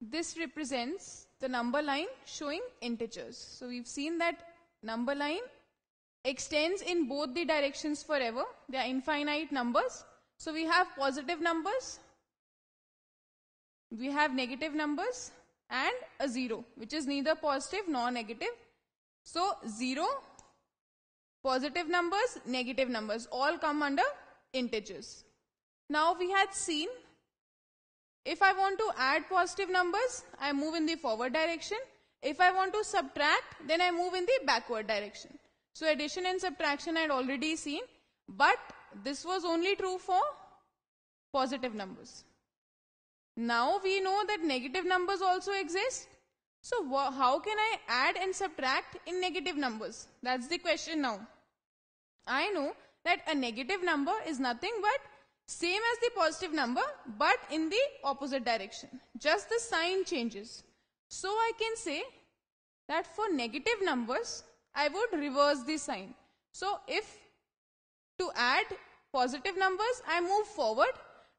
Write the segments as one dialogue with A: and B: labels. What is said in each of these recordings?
A: This represents the number line showing integers. So we've seen that number line extends in both the directions forever. They are infinite numbers. So we have positive numbers, we have negative numbers and a 0 which is neither positive nor negative. So 0, positive numbers, negative numbers all come under integers. Now we had seen if I want to add positive numbers, I move in the forward direction. If I want to subtract, then I move in the backward direction. So addition and subtraction I had already seen, but this was only true for positive numbers. Now we know that negative numbers also exist. So how can I add and subtract in negative numbers? That's the question now. I know that a negative number is nothing but same as the positive number but in the opposite direction. Just the sign changes. So I can say that for negative numbers I would reverse the sign. So if to add positive numbers I move forward,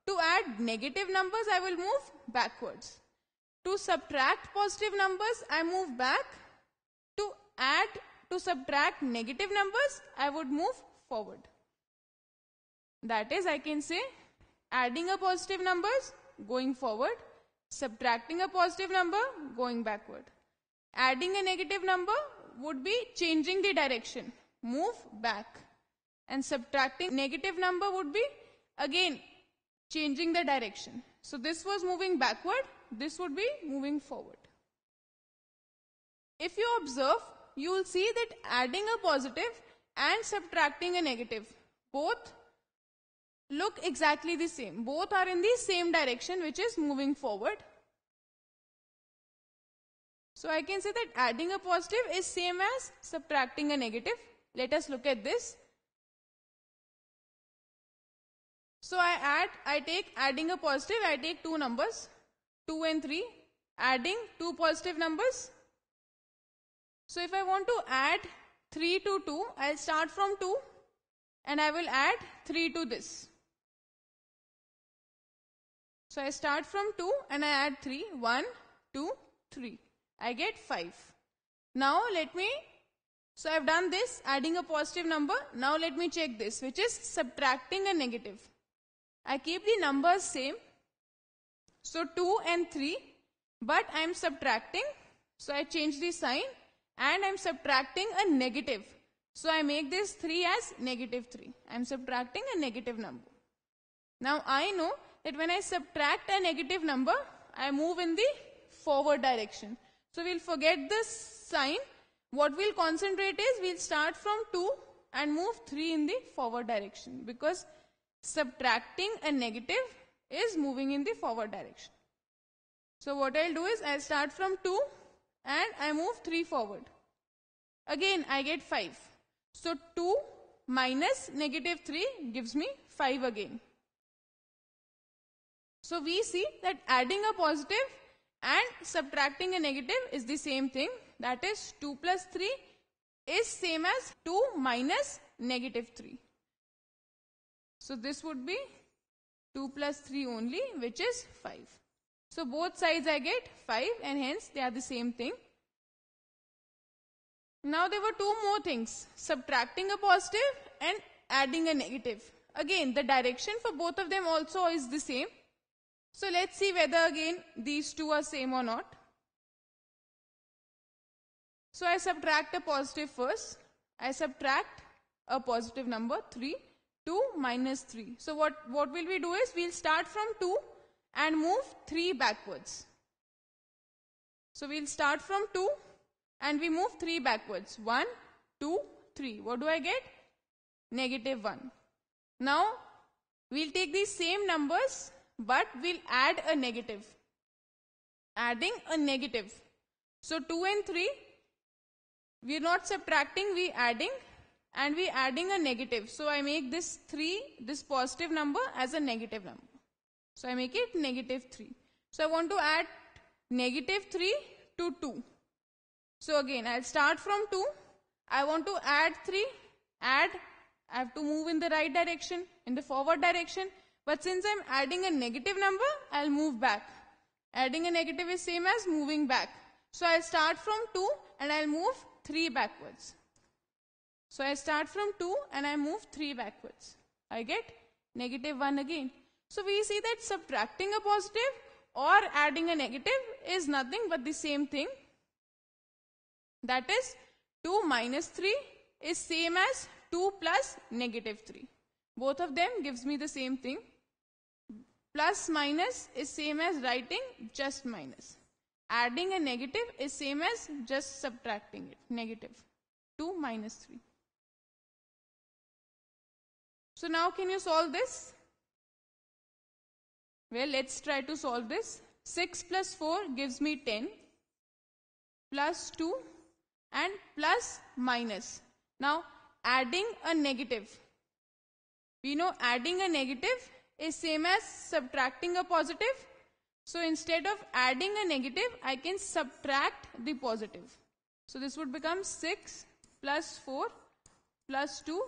A: to add negative numbers I will move backwards. To subtract positive numbers I move back, to add to subtract negative numbers I would move forward. That is, I can say adding a positive numbers, going forward, subtracting a positive number, going backward. Adding a negative number would be changing the direction, move back. And subtracting negative number would be again changing the direction. So this was moving backward, this would be moving forward. If you observe, you will see that adding a positive and subtracting a negative both look exactly the same. Both are in the same direction which is moving forward. So I can say that adding a positive is same as subtracting a negative. Let us look at this. So I add, I take adding a positive, I take two numbers, 2 and 3, adding two positive numbers. So if I want to add 3 to 2, I'll start from 2 and I will add 3 to this. So I start from 2 and I add 3. 1, 2, 3. I get 5. Now let me, so I've done this, adding a positive number. Now let me check this, which is subtracting a negative. I keep the numbers same. So 2 and 3, but I'm subtracting. So I change the sign and I'm subtracting a negative. So I make this 3 as negative 3. I'm subtracting a negative number. Now I know that when I subtract a negative number, I move in the forward direction. So we'll forget this sign. What we'll concentrate is we'll start from 2 and move 3 in the forward direction because subtracting a negative is moving in the forward direction. So what I'll do is I'll start from 2 and I move 3 forward. Again I get 5. So 2 minus negative 3 gives me 5 again. So we see that adding a positive and subtracting a negative is the same thing. That is 2 plus 3 is same as 2 minus negative 3. So this would be 2 plus 3 only which is 5. So both sides I get 5 and hence they are the same thing. Now there were two more things, subtracting a positive and adding a negative. Again the direction for both of them also is the same. So let's see whether again these two are same or not. So I subtract a positive first. I subtract a positive number 3, 2 minus 3. So what, what will we do is we'll start from 2 and move 3 backwards. So we'll start from 2 and we move 3 backwards. 1, 2, 3. What do I get? Negative 1. Now we'll take these same numbers but we'll add a negative. Adding a negative. So 2 and 3, we're not subtracting, we're adding and we're adding a negative. So I make this 3, this positive number as a negative number. So I make it negative 3. So I want to add negative 3 to 2. So again, I'll start from 2. I want to add 3, add, I have to move in the right direction, in the forward direction. But since I'm adding a negative number, I'll move back. Adding a negative is same as moving back. So I'll start from 2 and I'll move 3 backwards. So I start from 2 and I move 3 backwards. I get negative 1 again. So we see that subtracting a positive or adding a negative is nothing but the same thing. That is 2 minus 3 is same as 2 plus negative 3. Both of them gives me the same thing. Plus minus is same as writing just minus. Adding a negative is same as just subtracting it. 2 minus 3. So now can you solve this? Well, let's try to solve this. 6 plus 4 gives me 10 plus 2 and plus minus. Now adding a negative. We know adding a negative is same as subtracting a positive. So instead of adding a negative, I can subtract the positive. So this would become 6 plus 4 plus 2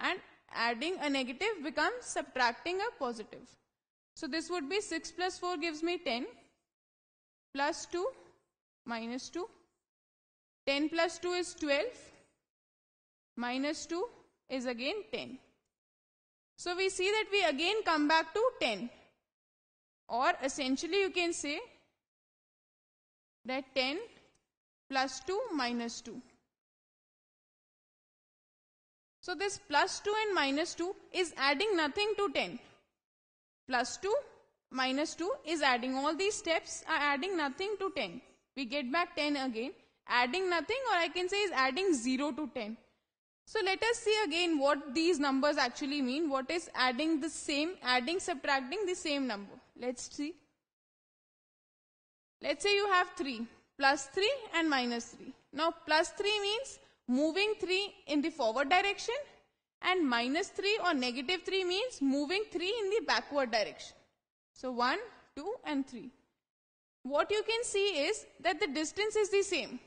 A: and adding a negative becomes subtracting a positive. So this would be 6 plus 4 gives me 10 plus 2 minus 2. 10 plus 2 is 12 minus 2 is again 10. So we see that we again come back to 10 or essentially you can say that 10 plus 2 minus 2. So this plus 2 and minus 2 is adding nothing to 10. Plus 2 minus 2 is adding all these steps are adding nothing to 10. We get back 10 again. Adding nothing or I can say is adding 0 to 10. So let us see again what these numbers actually mean. What is adding the same, adding, subtracting the same number. Let's see. Let's say you have 3, plus 3 and minus 3. Now plus 3 means moving 3 in the forward direction and minus 3 or negative 3 means moving 3 in the backward direction. So 1, 2 and 3. What you can see is that the distance is the same.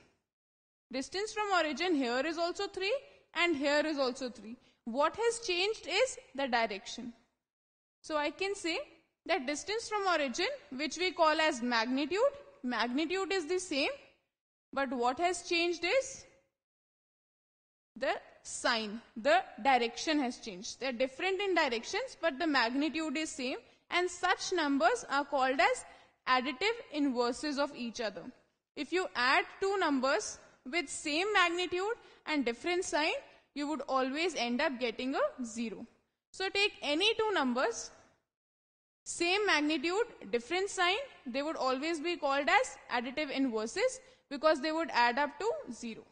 A: Distance from origin here is also 3 and here is also 3. What has changed is the direction. So I can say that distance from origin which we call as magnitude, magnitude is the same but what has changed is the sign, the direction has changed. They are different in directions but the magnitude is same and such numbers are called as additive inverses of each other. If you add two numbers with same magnitude and different sign, you would always end up getting a 0. So take any two numbers, same magnitude, different sign, they would always be called as additive inverses because they would add up to 0.